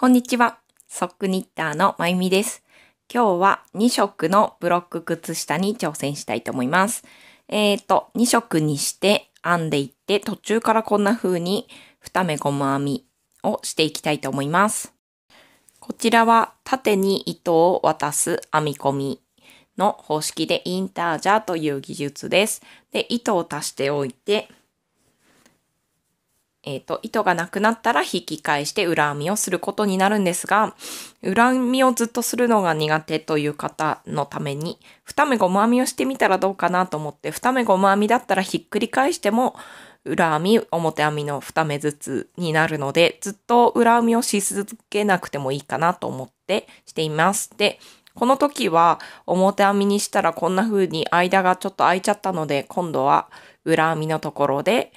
こんにちは。ソックニッターのまゆみです。今日は2色のブロック靴下に挑戦したいと思います。えっ、ー、と、2色にして編んでいって、途中からこんな風に2目ゴム編みをしていきたいと思います。こちらは縦に糸を渡す編み込みの方式でインタージャーという技術です。で、糸を足しておいて、えっ、ー、と、糸がなくなったら引き返して裏編みをすることになるんですが、裏編みをずっとするのが苦手という方のために、二目細編みをしてみたらどうかなと思って、二目細編みだったらひっくり返しても、裏編み、表編みの二目ずつになるので、ずっと裏編みをし続けなくてもいいかなと思ってしています。で、この時は表編みにしたらこんな風に間がちょっと空いちゃったので、今度は裏編みのところで、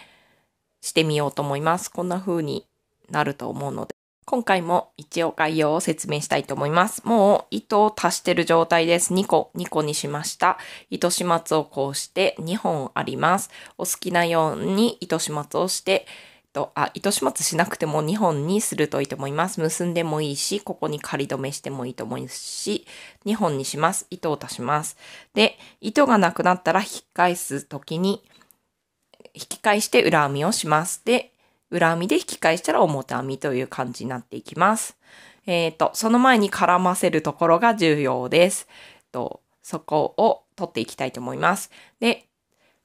してみようと思います。こんな風になると思うので。今回も一応概要を説明したいと思います。もう糸を足してる状態です。2個、2個にしました。糸始末をこうして2本あります。お好きなように糸始末をして、と、あ、糸始末しなくても2本にするといいと思います。結んでもいいし、ここに仮止めしてもいいと思いますし、2本にします。糸を足します。で、糸がなくなったら引っ返すときに、引き返して裏編みをします。で、裏編みで引き返したら表編みという感じになっていきます。えっ、ー、と、その前に絡ませるところが重要です。とそこを取っていきたいと思います。で、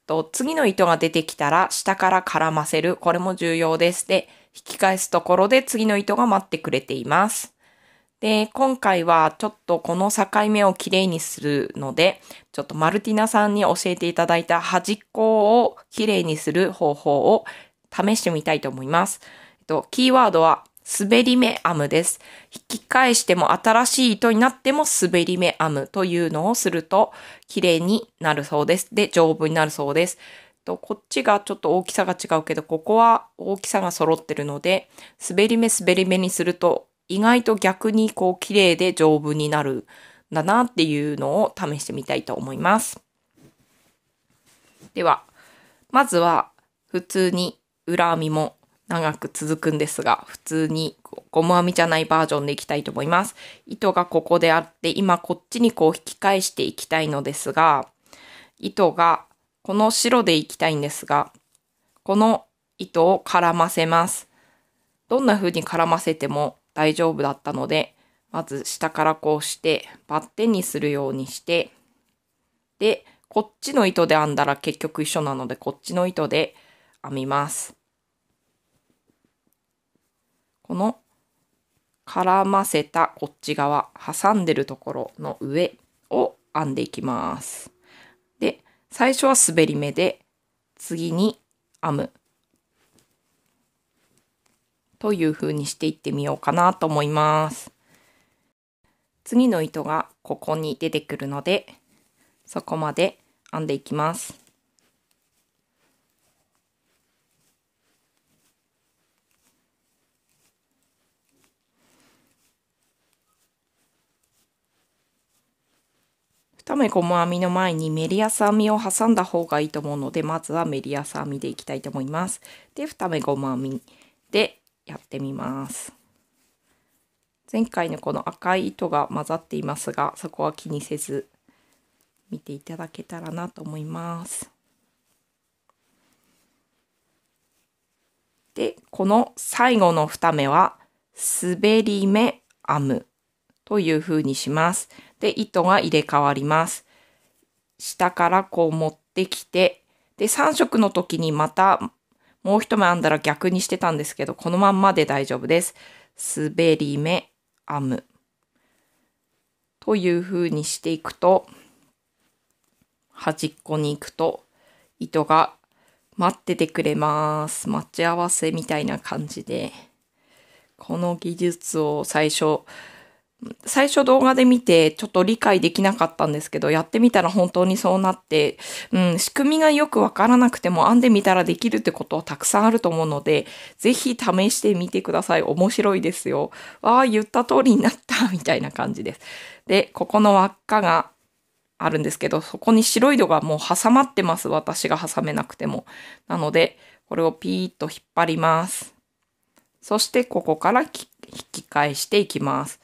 と次の糸が出てきたら下から絡ませる。これも重要です。で、引き返すところで次の糸が待ってくれています。で、今回はちょっとこの境目をきれいにするので、ちょっとマルティナさんに教えていただいた端っこをきれいにする方法を試してみたいと思います。えっと、キーワードは滑り目編むです。引き返しても新しい糸になっても滑り目編むというのをすると綺麗になるそうです。で、丈夫になるそうです。とこっちがちょっと大きさが違うけど、ここは大きさが揃ってるので、滑り目滑り目にすると意外と逆にこう綺麗で丈夫になるんだなっていうのを試してみたいと思います。では、まずは普通に裏編みも長く続くんですが、普通にゴム編みじゃないバージョンでいきたいと思います。糸がここであって、今こっちにこう引き返していきたいのですが、糸がこの白でいきたいんですが、この糸を絡ませます。どんな風に絡ませても大丈夫だったので、まず下からこうしてバッテンにするようにして、で、こっちの糸で編んだら結局一緒なので、こっちの糸で編みます。この絡ませたこっち側、挟んでるところの上を編んでいきます。で、最初は滑り目で、次に編む。というふうにしていってみようかなと思います。次の糸がここに出てくるので、そこまで編んでいきます。二目細編みの前にメリヤス編みを挟んだ方がいいと思うのでまずはメリヤス編みでいきたいと思います。で二目細編みでやってみます。前回のこの赤い糸が混ざっていますがそこは気にせず見ていただけたらなと思います。でこの最後の2目は滑り目編むという風にします。で糸が入れ替わります。下からこう持ってきてで3色の時にまたもう一枚編んだら逆にしてたんですけど、このまんまで大丈夫です。滑り目編む。という風にしていくと、端っこに行くと、糸が待っててくれます。待ち合わせみたいな感じで、この技術を最初、最初動画で見てちょっと理解できなかったんですけど、やってみたら本当にそうなって、うん、仕組みがよくわからなくても編んでみたらできるってことはたくさんあると思うので、ぜひ試してみてください。面白いですよ。ああ、言った通りになった みたいな感じです。で、ここの輪っかがあるんですけど、そこに白いのがもう挟まってます。私が挟めなくても。なので、これをピーッと引っ張ります。そして、ここから引き返していきます。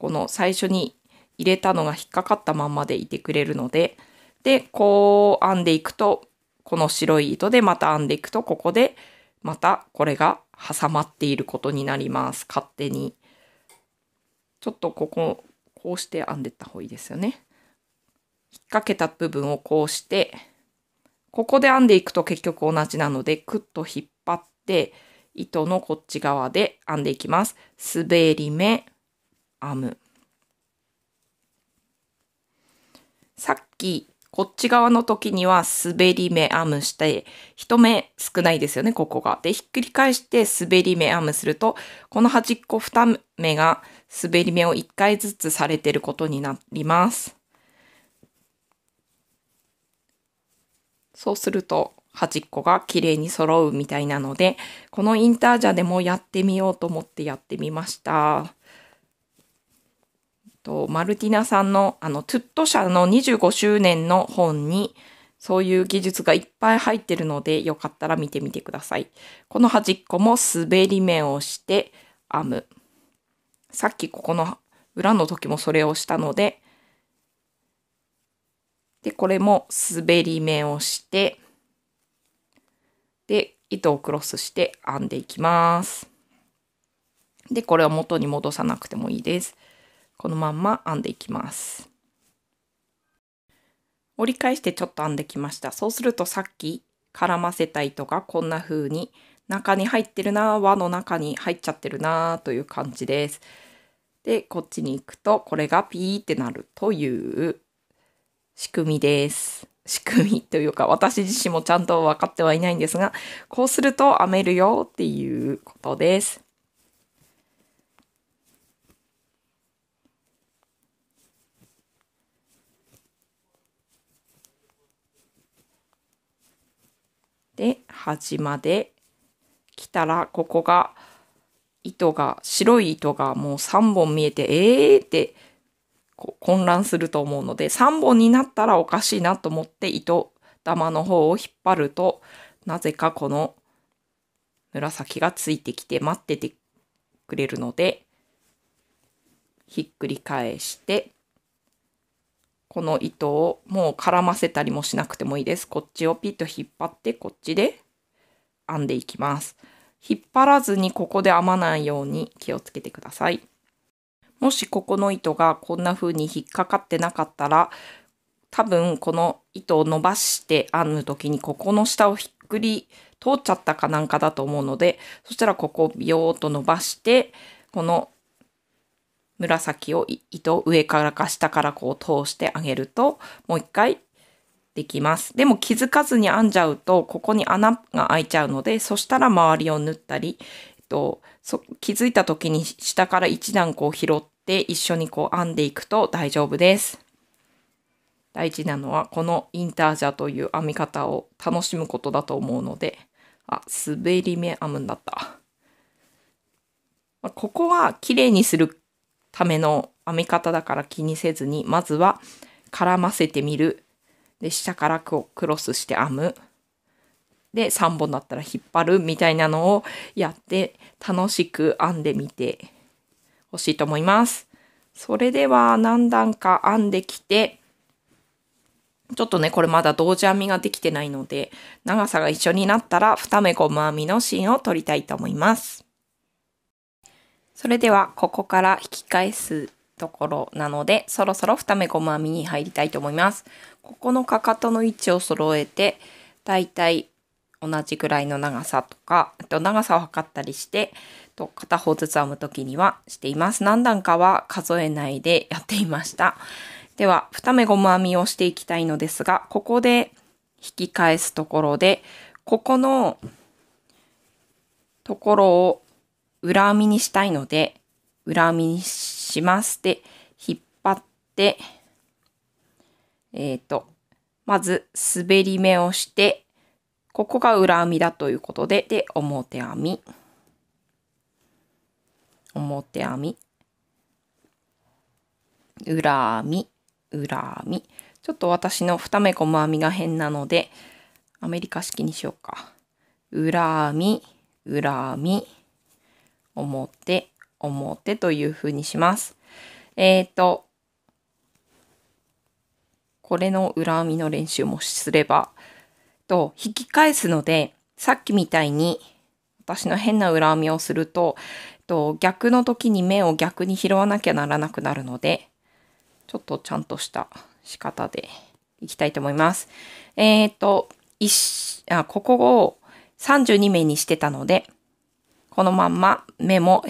この最初に入れたのが引っかかったまんまでいてくれるので、で、こう編んでいくと、この白い糸でまた編んでいくと、ここでまたこれが挟まっていることになります。勝手に。ちょっとここ、こうして編んでった方がいいですよね。引っ掛けた部分をこうして、ここで編んでいくと結局同じなので、クッと引っ張って、糸のこっち側で編んでいきます。滑り目、編む。さっき、こっち側の時には滑り目編むして、一目少ないですよね、ここが。で、ひっくり返して滑り目編むすると、この端っこ二目が滑り目を一回ずつされてることになります。そうすると、端っこが綺麗に揃うみたいなので、このインタージャでもやってみようと思ってやってみました。とマルティナさんのあのトゥット社の25周年の本にそういう技術がいっぱい入ってるのでよかったら見てみてください。この端っこも滑り目をして編む。さっきここの裏の時もそれをしたのででこれも滑り目をしてで糸をクロスして編んでいきます。でこれを元に戻さなくてもいいです。このまんま編んでいきます折り返してちょっと編んできましたそうするとさっき絡ませた糸がこんな風に中に入ってるな輪の中に入っちゃってるなという感じですでこっちに行くとこれがピーってなるという仕組みです仕組みというか私自身もちゃんと分かってはいないんですがこうすると編めるよっていうことですで端まで来たらここが糸が白い糸がもう3本見えてえー、って混乱すると思うので3本になったらおかしいなと思って糸玉の方を引っ張るとなぜかこの紫がついてきて待っててくれるのでひっくり返してこの糸をもう絡ませたりもしなくてもいいです。こっちをピッと引っ張ってこっちで編んでいきます。引っ張らずにここで編まないように気をつけてください。もしここの糸がこんな風に引っかかってなかったら多分この糸を伸ばして編む時にここの下をひっくり通っちゃったかなんかだと思うのでそしたらここをビヨーと伸ばしてこの紫を糸上からか下からこう通してあげるともう一回できます。でも気づかずに編んじゃうとここに穴が開いちゃうのでそしたら周りを縫ったり、えっと、気づいた時に下から一段こう拾って一緒にこう編んでいくと大丈夫です。大事なのはこのインタージャという編み方を楽しむことだと思うのであ滑り目編むんだった。ここは綺麗にするための編み方だから気にせずに、まずは絡ませてみる。で、下からクロスして編む。で、3本だったら引っ張るみたいなのをやって楽しく編んでみてほしいと思います。それでは何段か編んできて、ちょっとね、これまだ同時編みができてないので、長さが一緒になったら2目ゴム編みの芯を取りたいと思います。それではここから引き返すところなのでそろそろ2目ム編みに入りたいと思います。ここのかかとの位置を揃えてだいたい同じぐらいの長さとかと長さを測ったりしてと片方ずつ編む時にはしています。何段かは数えないでやっていました。では2目ゴム編みをしていきたいのですがここで引き返すところでここのところを裏編みにしたいので、裏編みにします。で、引っ張って、えっ、ー、と、まず滑り目をして、ここが裏編みだということで、で、表編み。表編み。裏編み、裏編み。ちょっと私の2目細編みが変なので、アメリカ式にしようか。裏編み、裏編み。ってというふうにします。えっ、ー、と、これの裏編みの練習もすれば、と、引き返すので、さっきみたいに私の変な裏編みをすると、と逆の時に目を逆に拾わなきゃならなくなるので、ちょっとちゃんとした仕方でいきたいと思います。えっ、ー、と、一、あ、ここを32目にしてたので、このまんま目も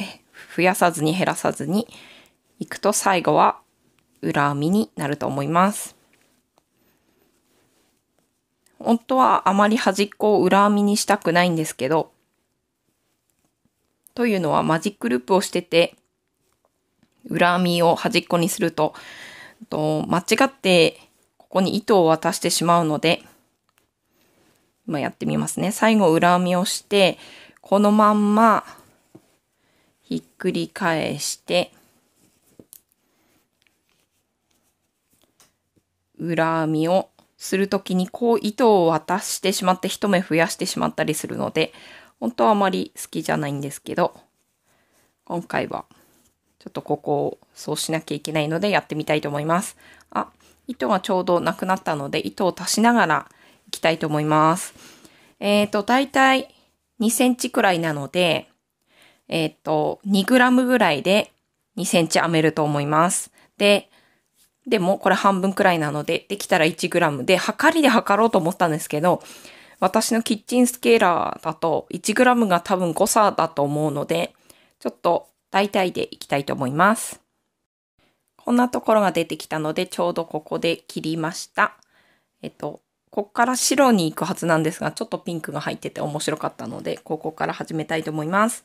増やさずに減らさずに行くと最後は裏編みになると思います。本当はあまり端っこを裏編みにしたくないんですけど、というのはマジックループをしてて、裏編みを端っこにすると、と間違ってここに糸を渡してしまうので、今やってみますね。最後裏編みをして、このまんまひっくり返して裏編みをするときにこう糸を渡してしまって一目増やしてしまったりするので本当はあまり好きじゃないんですけど今回はちょっとここをそうしなきゃいけないのでやってみたいと思います。あ、糸がちょうどなくなったので糸を足しながらいきたいと思います。えっ、ー、と、だいたい2センチくらいなので、えっ、と、2グラムぐらいで2センチ編めると思います。で、でもこれ半分くらいなので、できたら1グラムで、測りで測ろうと思ったんですけど、私のキッチンスケーラーだと1グラムが多分誤差だと思うので、ちょっと大体でいきたいと思います。こんなところが出てきたので、ちょうどここで切りました。えっと、こっから白に行くはずなんですが、ちょっとピンクが入ってて面白かったので、ここから始めたいと思います。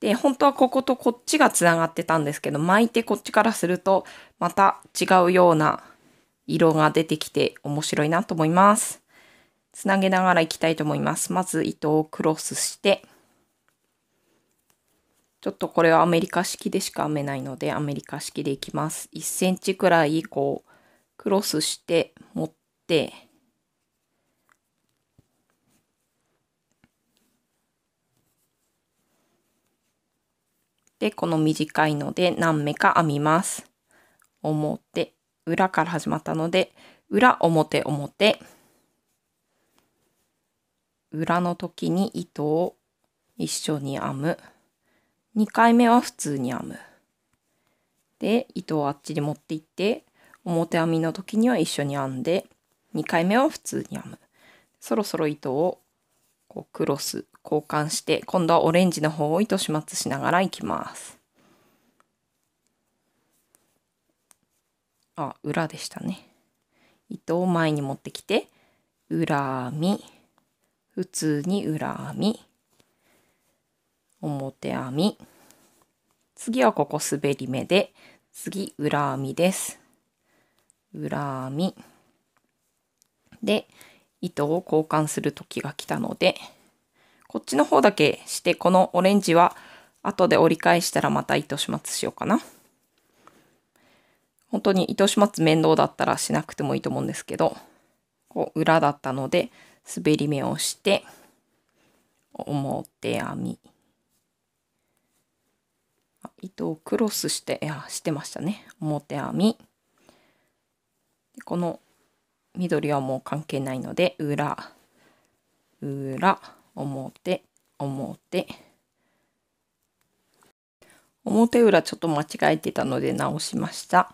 で、本当はこことこっちが繋がってたんですけど、巻いてこっちからすると、また違うような色が出てきて面白いなと思います。繋げながらいきたいと思います。まず糸をクロスして、ちょっとこれはアメリカ式でしか編めないので、アメリカ式でいきます。1センチくらい、こう、クロスして、持って、で、この短いので何目か編みます。表、裏から始まったので、裏、表、表。裏の時に糸を一緒に編む。2回目は普通に編む。で、糸をあっちに持っていって、表編みの時には一緒に編んで、2回目は普通に編む。そろそろ糸をこうクロス、交換して、今度はオレンジの方を糸始末しながらいきます。あ、裏でしたね。糸を前に持ってきて、裏編み、普通に裏編み、表編み。次はここ滑り目で、次裏編みです。裏編み。で、糸を交換する時が来たので、こっちの方だけして、このオレンジは後で折り返したらまた糸始末しようかな。本当に糸始末面倒だったらしなくてもいいと思うんですけど、こう裏だったので滑り目をして、表編み。糸をクロスして、いや、してましたね。表編み。この緑はもう関係ないので、裏、裏、表表表裏ちょっと間違えてたので直しました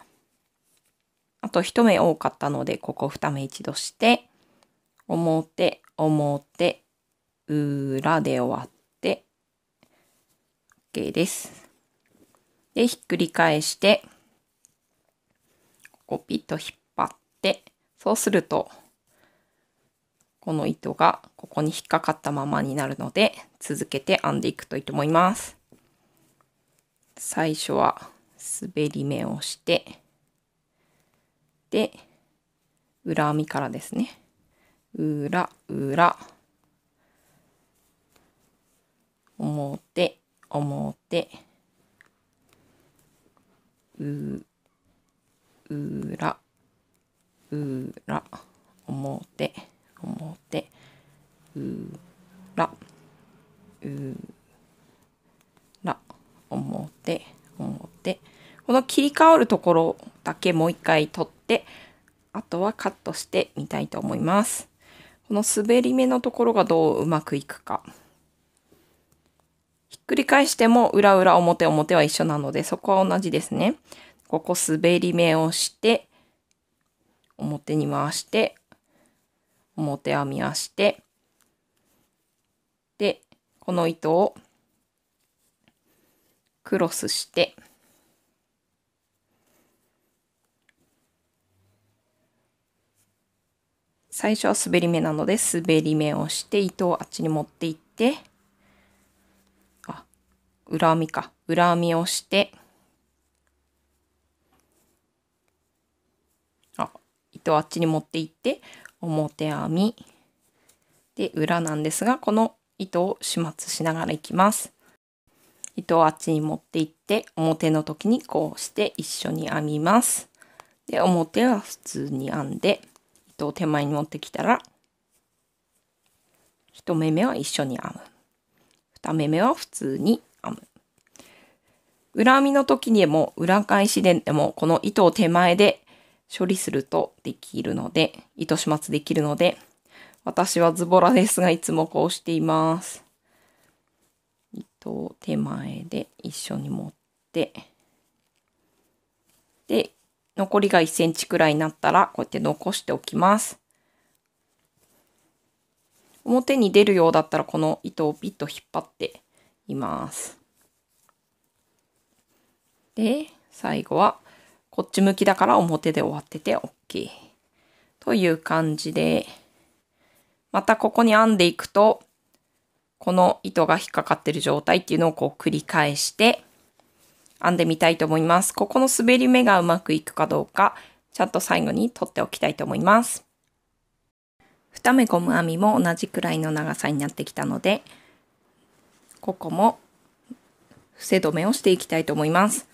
あと一目多かったのでここ二目一度して表表裏で終わって OK ですでひっくり返してここピッと引っ張ってそうするとこの糸がここに引っかかったままになるので続けて編んでいくといいと思います最初は滑り目をしてで裏編みからですね裏裏表表う裏裏表表裏裏表表この切り替わるところだけもう一回取ってあとはカットしてみたいと思いますこの滑り目のところがどううまくいくかひっくり返しても裏裏表表は一緒なのでそこは同じですねここ滑り目をして表に回して表編みはしてでこの糸をクロスして最初は滑り目なので滑り目をして糸をあっちに持っていってあ裏編みか裏編みをしてあ糸をあっちに持っていって表編みで裏なんですがこの糸を始末しながらいきます糸をあっちに持っていって表の時にこうして一緒に編みますで表は普通に編んで糸を手前に持ってきたら1目目は一緒に編む2目目は普通に編む裏編みの時にも裏返しででもこの糸を手前で処理するとできるので、糸始末できるので、私はズボラですが、いつもこうしています。糸を手前で一緒に持って、で、残りが1センチくらいになったら、こうやって残しておきます。表に出るようだったら、この糸をピッと引っ張っています。で、最後は、こっち向きだから表で終わってて OK。という感じで、またここに編んでいくと、この糸が引っかかってる状態っていうのをこう繰り返して編んでみたいと思います。ここの滑り目がうまくいくかどうか、ちゃんと最後に取っておきたいと思います。2目ゴム編みも同じくらいの長さになってきたので、ここも伏せ止めをしていきたいと思います。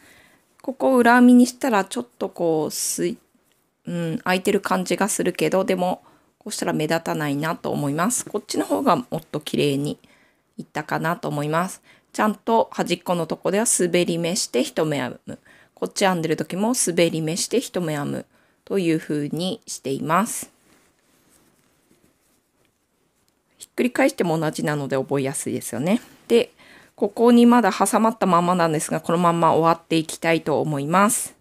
ここ裏編みにしたらちょっとこうすい、うん、空いてる感じがするけど、でもこうしたら目立たないなと思います。こっちの方がもっと綺麗にいったかなと思います。ちゃんと端っこのとこでは滑り目して一目編む。こっち編んでる時も滑り目して一目編むという風にしています。ひっくり返しても同じなので覚えやすいですよね。で、ここにまだ挟まったままなんですが、このまま終わっていきたいと思います。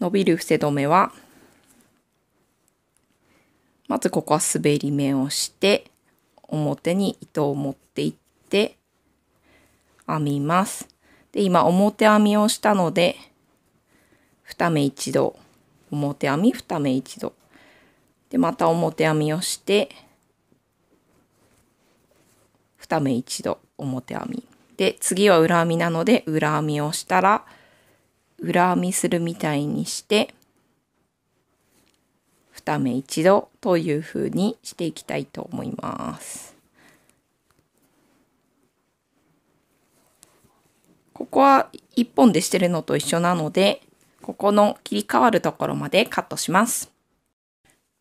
伸びる伏せ止めは、まずここは滑り目をして、表に糸を持っていって、編みます。で、今表編みをしたので、2目一度、表編み2目一度。で、また表編みをして、2目一度表編み。で、次は裏編みなので、裏編みをしたら、裏編みするみたいにして、2目一度という風にしていきたいと思います。ここは1本でしてるのと一緒なので、ここの切り替わるところまでカットします。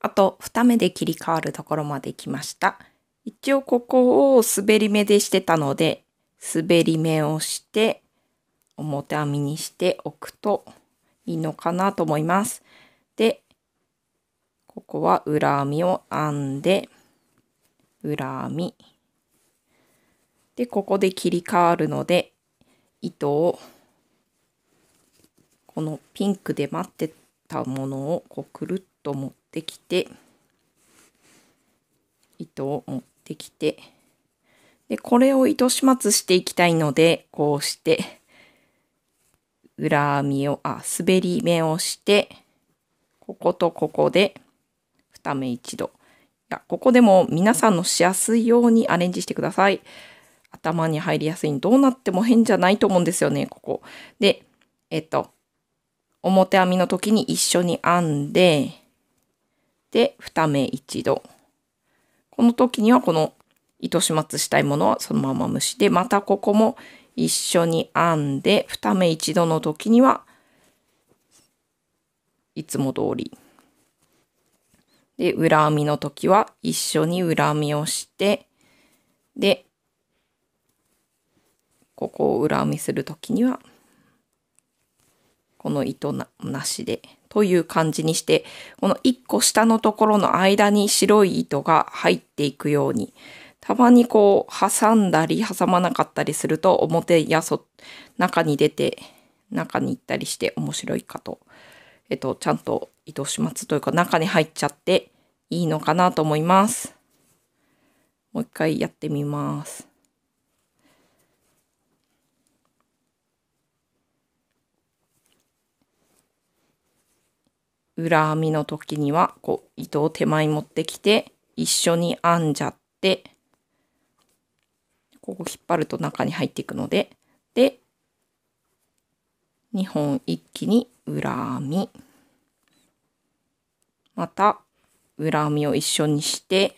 あと2目で切り替わるところまで来ました。一応ここを滑り目でしてたので、滑り目をして、表編みにしておくといいのかなと思います。で、ここは裏編みを編んで、裏編み。で、ここで切り替わるので、糸を、このピンクで待ってたものをこうくるっと持ってきて、糸を持ってできて、で、これを糸始末していきたいので、こうして、裏編みを、あ、滑り目をして、こことここで、2目一度。いや、ここでも皆さんのしやすいようにアレンジしてください。頭に入りやすいどうなっても変じゃないと思うんですよね、ここ。で、えっと、表編みの時に一緒に編んで、で、2目一度。この時にはこの糸始末したいものはそのまま蒸しで、またここも一緒に編んで、2目一度の時にはいつも通り。で、裏編みの時は一緒に裏編みをして、で、ここを裏編みする時には、この糸なしでという感じにして、この1個下のところの間に白い糸が入っていくように、たまにこう挟んだり挟まなかったりすると表やそ中に出て中に行ったりして面白いかと。えっと、ちゃんと糸始末というか中に入っちゃっていいのかなと思います。もう一回やってみます。裏編みの時には、こう、糸を手前に持ってきて、一緒に編んじゃって、ここ引っ張ると中に入っていくので、で、2本一気に裏編み。また、裏編みを一緒にして、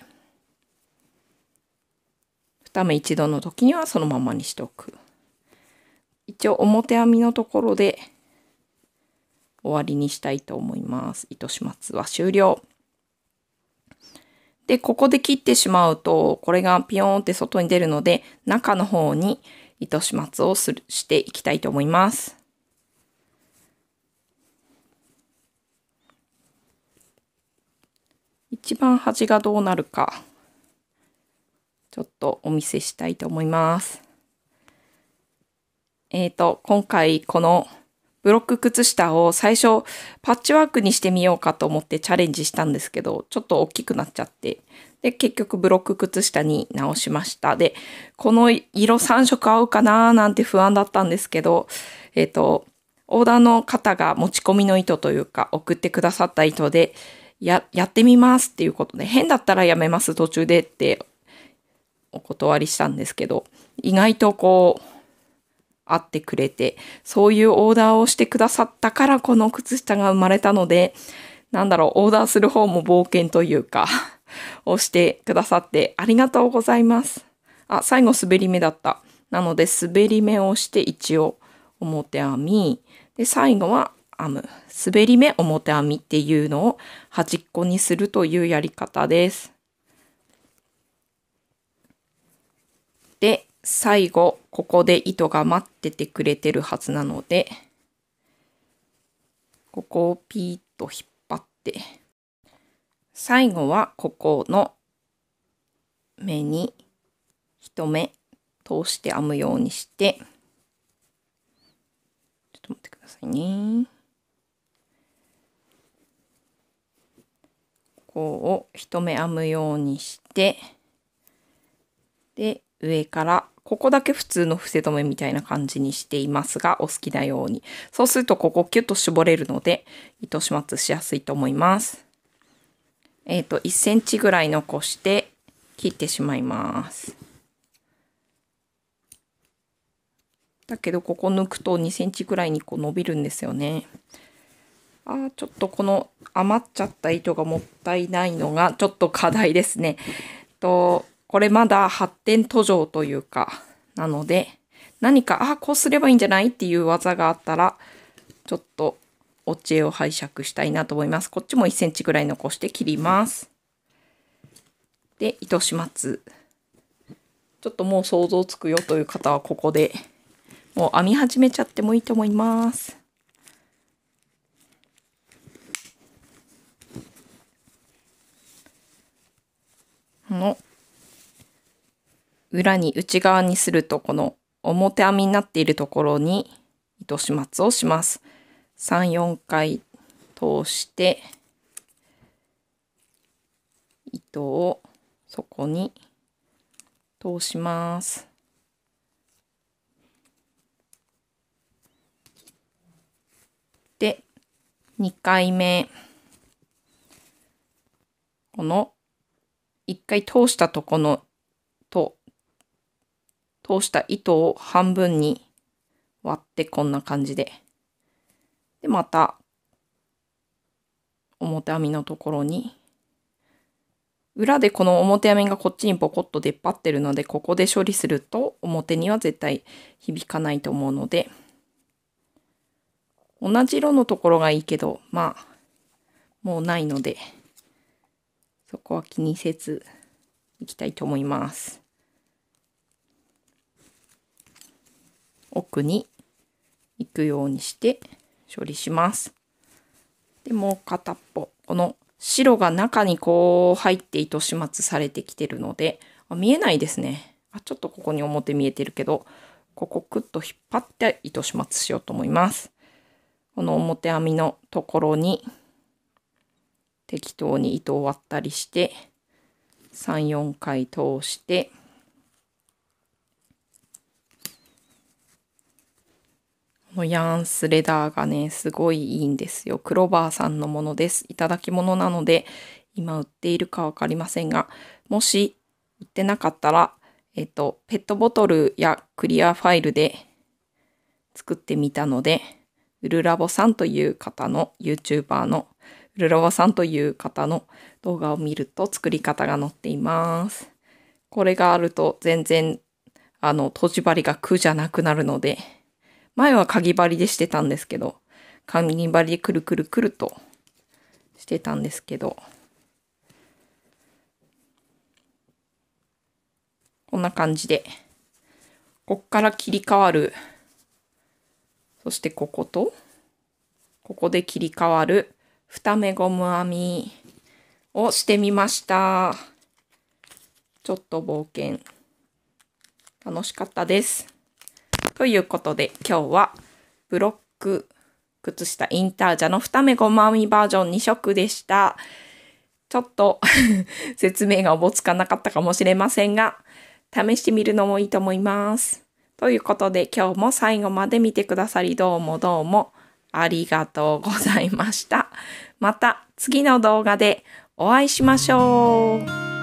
2目一度の時にはそのままにしておく。一応表編みのところで終わりにしたいと思います。糸始末は終了。で、ここで切ってしまうと、これがピヨーンって外に出るので、中の方に糸始末をするしていきたいと思います。一番端がどうなるか、ちょっとお見せしたいと思います。えっ、ー、と、今回このブロック靴下を最初パッチワークにしてみようかと思ってチャレンジしたんですけど、ちょっと大きくなっちゃって、で、結局ブロック靴下に直しました。で、この色3色合うかなーなんて不安だったんですけど、えっ、ー、と、オーダーの方が持ち込みの糸というか送ってくださった糸で、や、やってみますっていうことで、変だったらやめます途中でってお断りしたんですけど、意外とこう、あってくれて、そういうオーダーをしてくださったからこの靴下が生まれたので、なんだろう、オーダーする方も冒険というか をしてくださってありがとうございます。あ、最後滑り目だった。なので、滑り目をして一応表編み、で、最後は編む。滑り目表編みっていうのを端っこにするというやり方です。で、最後、ここで糸が待っててくれてるはずなので、ここをピーッと引っ張って、最後はここの目に一目通して編むようにして、ちょっと待ってくださいね。ここを一目編むようにして、で、上からここだけ普通の伏せ止めみたいな感じにしていますが、お好きなように。そうすると、ここキュッと絞れるので、糸始末しやすいと思います。えっ、ー、と、1センチぐらい残して、切ってしまいます。だけど、ここ抜くと2センチぐらいにこう伸びるんですよね。あちょっとこの余っちゃった糸がもったいないのがちょっと課題ですね。とこれまだ発展途上というか、なので、何か、あ、こうすればいいんじゃないっていう技があったら、ちょっとお知恵を拝借したいなと思います。こっちも1センチぐらい残して切ります。で、糸始末。ちょっともう想像つくよという方はここでもう編み始めちゃってもいいと思います。この裏に内側にするとこの表編みになっているところに糸始末をします。3、4回通して糸をそこに通します。で、2回目。この1回通したとこの通した糸を半分に割ってこんな感じで。で、また表編みのところに裏でこの表編みがこっちにポコッと出っ張ってるのでここで処理すると表には絶対響かないと思うので同じ色のところがいいけどまあもうないのでそこは気にせずいきたいと思います。奥に行くようにして処理します。で、もう片っぽ、この白が中にこう入って糸始末されてきてるので、あ見えないですね。あ、ちょっとここに表見えてるけど、ここクッと引っ張って糸始末しようと思います。この表編みのところに適当に糸を割ったりして、3、4回通して、このヤンスレダーがね、すごいいいんですよ。クロバーさんのものです。いただき物なので、今売っているかわかりませんが、もし売ってなかったら、えっと、ペットボトルやクリアファイルで作ってみたので、ウルラボさんという方の YouTuber のウルラボさんという方の動画を見ると作り方が載っています。これがあると全然あの、閉じ針が苦じゃなくなるので、前はかぎ針でしてたんですけど、かぎ針でくるくるくるとしてたんですけど、こんな感じで、こっから切り替わる、そしてここと、ここで切り替わる二目ゴム編みをしてみました。ちょっと冒険。楽しかったです。ということで、今日はブロック靴下インタージャの二目ごまみバージョン2色でした。ちょっと 説明がおぼつかなかったかもしれませんが、試してみるのもいいと思います。ということで今日も最後まで見てくださりどうもどうもありがとうございました。また次の動画でお会いしましょう。